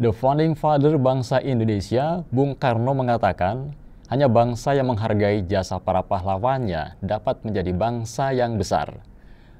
The founding father bangsa Indonesia, Bung Karno mengatakan, hanya bangsa yang menghargai jasa para pahlawannya dapat menjadi bangsa yang besar.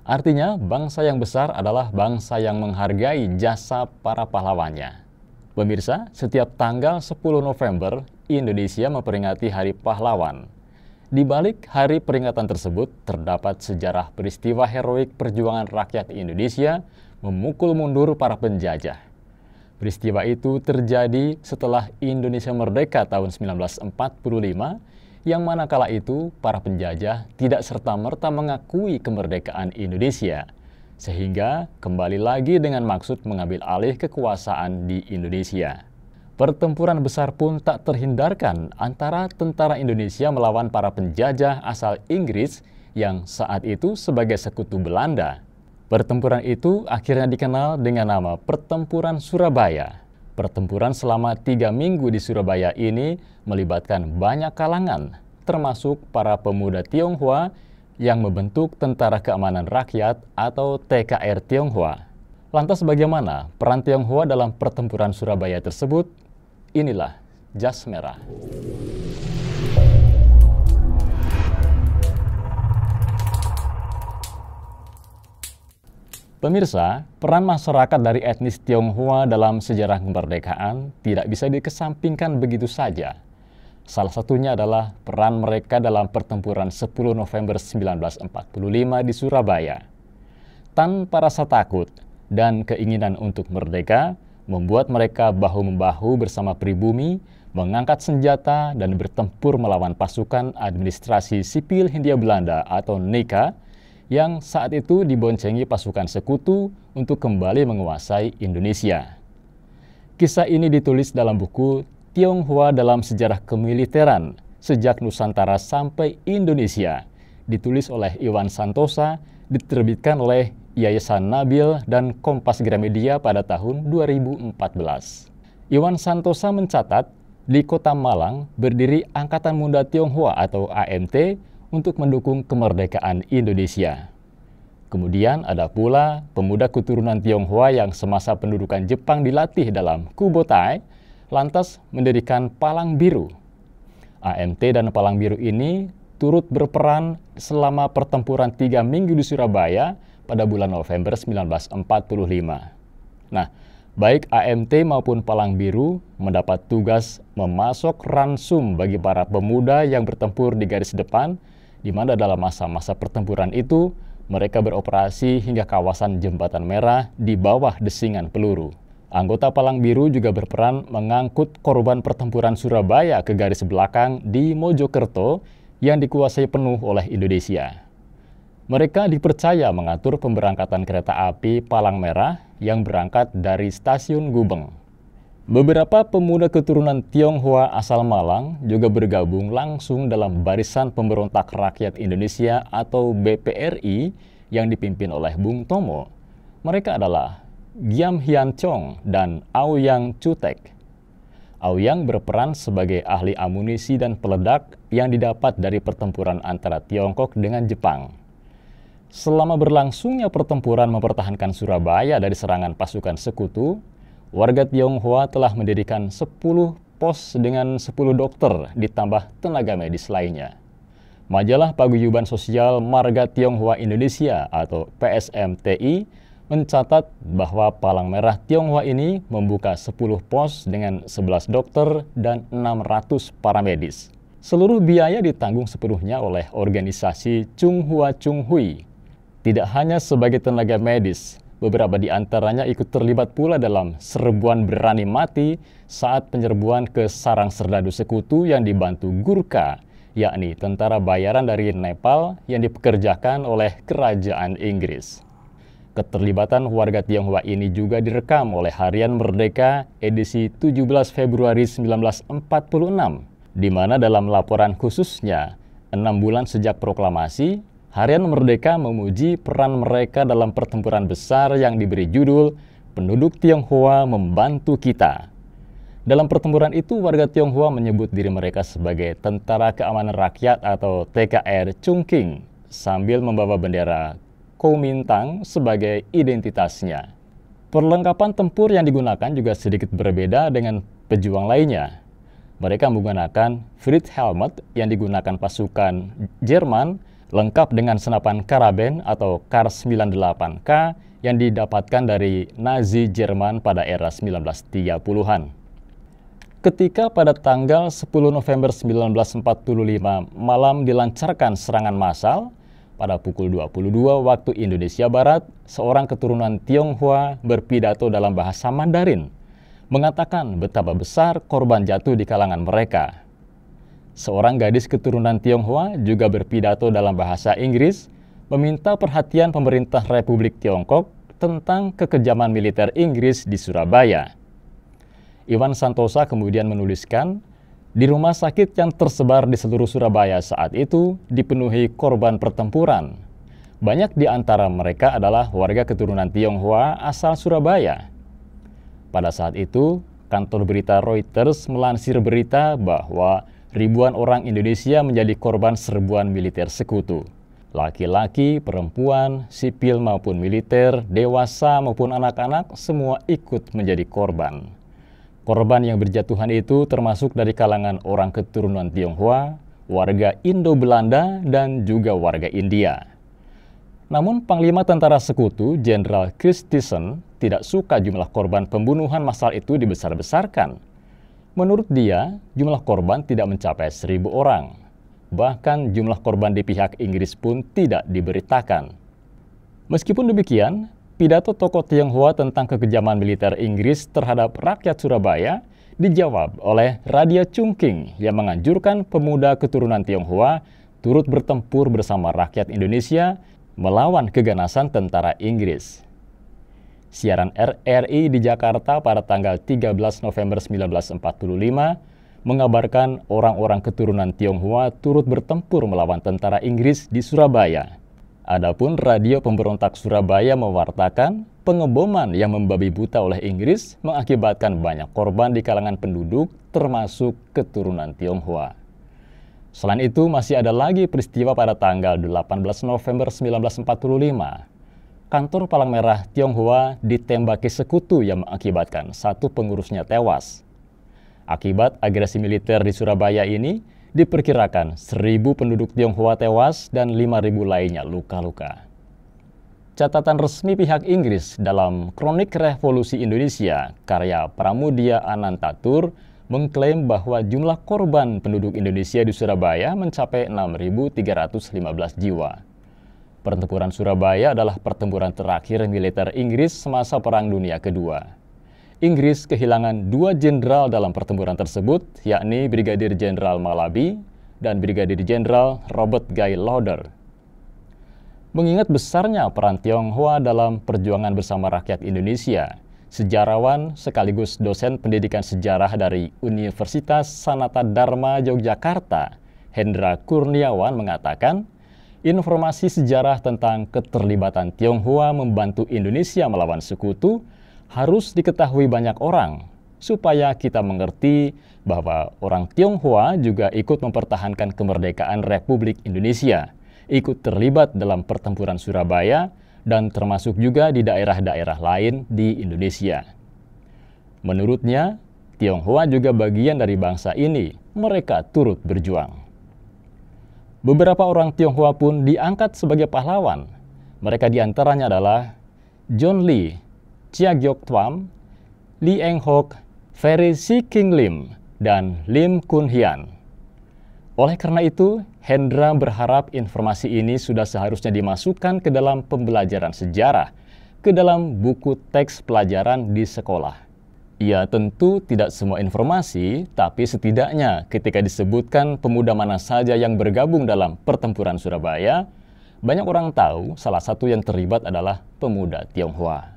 Artinya, bangsa yang besar adalah bangsa yang menghargai jasa para pahlawannya. Pemirsa, setiap tanggal 10 November, Indonesia memperingati Hari Pahlawan. Di balik hari peringatan tersebut, terdapat sejarah peristiwa heroik perjuangan rakyat Indonesia memukul mundur para penjajah. Peristiwa itu terjadi setelah Indonesia merdeka tahun 1945, yang mana kala itu para penjajah tidak serta-merta mengakui kemerdekaan Indonesia, sehingga kembali lagi dengan maksud mengambil alih kekuasaan di Indonesia. Pertempuran besar pun tak terhindarkan antara tentara Indonesia melawan para penjajah asal Inggris yang saat itu sebagai sekutu Belanda. Pertempuran itu akhirnya dikenal dengan nama Pertempuran Surabaya. Pertempuran selama tiga minggu di Surabaya ini melibatkan banyak kalangan, termasuk para pemuda Tionghoa yang membentuk Tentara Keamanan Rakyat atau TKR Tionghoa. Lantas bagaimana peran Tionghoa dalam pertempuran Surabaya tersebut? Inilah jas merah. Pemirsa, peran masyarakat dari etnis Tionghoa dalam sejarah kemerdekaan tidak bisa dikesampingkan begitu saja. Salah satunya adalah peran mereka dalam pertempuran 10 November 1945 di Surabaya. Tanpa rasa takut dan keinginan untuk merdeka, membuat mereka bahu-membahu bersama pribumi, mengangkat senjata dan bertempur melawan pasukan administrasi sipil Hindia Belanda atau NECA yang saat itu diboncengi pasukan sekutu untuk kembali menguasai Indonesia. Kisah ini ditulis dalam buku Tionghoa dalam Sejarah Kemiliteran Sejak Nusantara sampai Indonesia, ditulis oleh Iwan Santosa, diterbitkan oleh Yayasan Nabil dan Kompas Gramedia pada tahun 2014. Iwan Santosa mencatat, di kota Malang berdiri Angkatan Muda Tionghoa atau AMT untuk mendukung kemerdekaan Indonesia. Kemudian ada pula pemuda keturunan Tionghoa yang semasa pendudukan Jepang dilatih dalam Kubotai, lantas mendirikan Palang Biru. AMT dan Palang Biru ini turut berperan selama pertempuran tiga minggu di Surabaya pada bulan November 1945. Nah, baik AMT maupun Palang Biru mendapat tugas memasok ransum bagi para pemuda yang bertempur di garis depan di mana dalam masa-masa pertempuran itu mereka beroperasi hingga kawasan Jembatan Merah di bawah desingan peluru. Anggota Palang Biru juga berperan mengangkut korban pertempuran Surabaya ke garis belakang di Mojokerto yang dikuasai penuh oleh Indonesia. Mereka dipercaya mengatur pemberangkatan kereta api Palang Merah yang berangkat dari stasiun Gubeng. Beberapa pemuda keturunan Tionghoa asal Malang juga bergabung langsung dalam Barisan Pemberontak Rakyat Indonesia atau BPRI yang dipimpin oleh Bung Tomo. Mereka adalah Giam Hian Chong dan Aoyang Chutek. Aoyang berperan sebagai ahli amunisi dan peledak yang didapat dari pertempuran antara Tiongkok dengan Jepang. Selama berlangsungnya pertempuran mempertahankan Surabaya dari serangan pasukan sekutu, warga Tionghoa telah mendirikan 10 pos dengan 10 dokter ditambah tenaga medis lainnya. Majalah Paguyuban Sosial Marga Tionghoa Indonesia atau PSMTI mencatat bahwa Palang Merah Tionghoa ini membuka 10 pos dengan 11 dokter dan 600 paramedis. Seluruh biaya ditanggung sepenuhnya oleh organisasi Chung Hua Chung Hui. Tidak hanya sebagai tenaga medis, Beberapa di antaranya ikut terlibat pula dalam serbuan berani mati saat penyerbuan ke sarang serdadu sekutu yang dibantu Gurkha, yakni tentara bayaran dari Nepal yang dipekerjakan oleh kerajaan Inggris. Keterlibatan warga Tionghoa ini juga direkam oleh Harian Merdeka edisi 17 Februari 1946, di mana dalam laporan khususnya, enam bulan sejak proklamasi, Harian Merdeka memuji peran mereka dalam pertempuran besar yang diberi judul Penduduk Tionghoa Membantu Kita. Dalam pertempuran itu, warga Tionghoa menyebut diri mereka sebagai Tentara Keamanan Rakyat atau TKR Chungking sambil membawa bendera Kuomintang sebagai identitasnya. Perlengkapan tempur yang digunakan juga sedikit berbeda dengan pejuang lainnya. Mereka menggunakan Fritz helmet yang digunakan pasukan Jerman lengkap dengan senapan karaben atau Kar 98K yang didapatkan dari Nazi Jerman pada era 1930-an. Ketika pada tanggal 10 November 1945 malam dilancarkan serangan massal, pada pukul 22 waktu Indonesia Barat, seorang keturunan Tionghoa berpidato dalam bahasa Mandarin, mengatakan betapa besar korban jatuh di kalangan mereka. Seorang gadis keturunan Tionghoa juga berpidato dalam bahasa Inggris meminta perhatian pemerintah Republik Tiongkok tentang kekejaman militer Inggris di Surabaya. Iwan Santosa kemudian menuliskan, di rumah sakit yang tersebar di seluruh Surabaya saat itu dipenuhi korban pertempuran. Banyak di antara mereka adalah warga keturunan Tionghoa asal Surabaya. Pada saat itu, kantor berita Reuters melansir berita bahwa ribuan orang Indonesia menjadi korban serbuan militer sekutu. Laki-laki, perempuan, sipil maupun militer, dewasa maupun anak-anak semua ikut menjadi korban. Korban yang berjatuhan itu termasuk dari kalangan orang keturunan Tionghoa, warga Indo-Belanda, dan juga warga India. Namun Panglima Tentara Sekutu, Jenderal Christensen, tidak suka jumlah korban pembunuhan massal itu dibesar-besarkan Menurut dia, jumlah korban tidak mencapai seribu orang. Bahkan jumlah korban di pihak Inggris pun tidak diberitakan. Meskipun demikian, pidato tokoh Tionghoa tentang kekejaman militer Inggris terhadap rakyat Surabaya dijawab oleh Radia Chungking yang menganjurkan pemuda keturunan Tionghoa turut bertempur bersama rakyat Indonesia melawan keganasan tentara Inggris siaran RRI di Jakarta pada tanggal 13 November 1945 mengabarkan orang-orang keturunan Tionghoa turut bertempur melawan tentara Inggris di Surabaya. Adapun radio pemberontak Surabaya mewartakan pengeboman yang membabi buta oleh Inggris mengakibatkan banyak korban di kalangan penduduk termasuk keturunan Tionghoa. Selain itu, masih ada lagi peristiwa pada tanggal 18 November 1945 kantor Palang Merah Tionghoa ditembaki sekutu yang mengakibatkan satu pengurusnya tewas. Akibat agresi militer di Surabaya ini, diperkirakan 1.000 penduduk Tionghoa tewas dan 5.000 lainnya luka-luka. Catatan resmi pihak Inggris dalam Kronik Revolusi Indonesia karya Pramudia Anantatur mengklaim bahwa jumlah korban penduduk Indonesia di Surabaya mencapai 6.315 jiwa. Pertempuran Surabaya adalah pertempuran terakhir militer Inggris semasa Perang Dunia Kedua. Inggris kehilangan dua jenderal dalam pertempuran tersebut, yakni Brigadir Jenderal Malabi dan Brigadir Jenderal Robert Guy Lauder. Mengingat besarnya peran Tionghoa dalam perjuangan bersama rakyat Indonesia, sejarawan sekaligus dosen pendidikan sejarah dari Universitas Sanata Dharma Yogyakarta, Hendra Kurniawan mengatakan, informasi sejarah tentang keterlibatan Tionghoa membantu Indonesia melawan sekutu harus diketahui banyak orang supaya kita mengerti bahwa orang Tionghoa juga ikut mempertahankan kemerdekaan Republik Indonesia, ikut terlibat dalam pertempuran Surabaya, dan termasuk juga di daerah-daerah lain di Indonesia. Menurutnya, Tionghoa juga bagian dari bangsa ini. Mereka turut berjuang. Beberapa orang Tionghoa pun diangkat sebagai pahlawan. Mereka diantaranya adalah John Lee, Chia Giok Tuam, Lee Eng Hok, Ferry Si King Lim, dan Lim Kun Hian. Oleh karena itu, Hendra berharap informasi ini sudah seharusnya dimasukkan ke dalam pembelajaran sejarah, ke dalam buku teks pelajaran di sekolah. Ya tentu tidak semua informasi, tapi setidaknya ketika disebutkan pemuda mana saja yang bergabung dalam pertempuran Surabaya, banyak orang tahu salah satu yang terlibat adalah pemuda Tionghoa.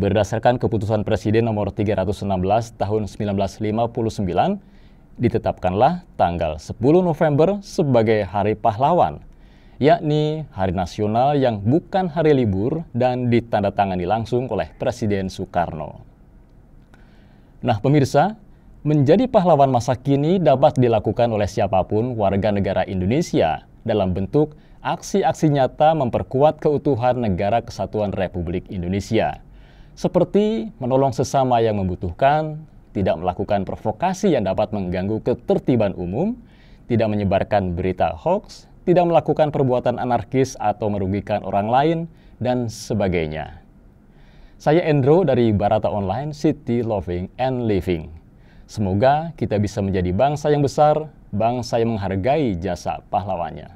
Berdasarkan keputusan Presiden nomor 316 tahun 1959, ditetapkanlah tanggal 10 November sebagai Hari Pahlawan, yakni hari nasional yang bukan hari libur dan ditandatangani langsung oleh Presiden Soekarno. Nah, pemirsa, menjadi pahlawan masa kini dapat dilakukan oleh siapapun warga negara Indonesia dalam bentuk aksi-aksi nyata memperkuat keutuhan negara kesatuan Republik Indonesia. Seperti menolong sesama yang membutuhkan, tidak melakukan provokasi yang dapat mengganggu ketertiban umum, tidak menyebarkan berita hoax, tidak melakukan perbuatan anarkis atau merugikan orang lain, dan sebagainya. Saya Endro dari Barata Online City Loving and Living. Semoga kita bisa menjadi bangsa yang besar, bangsa yang menghargai jasa pahlawannya.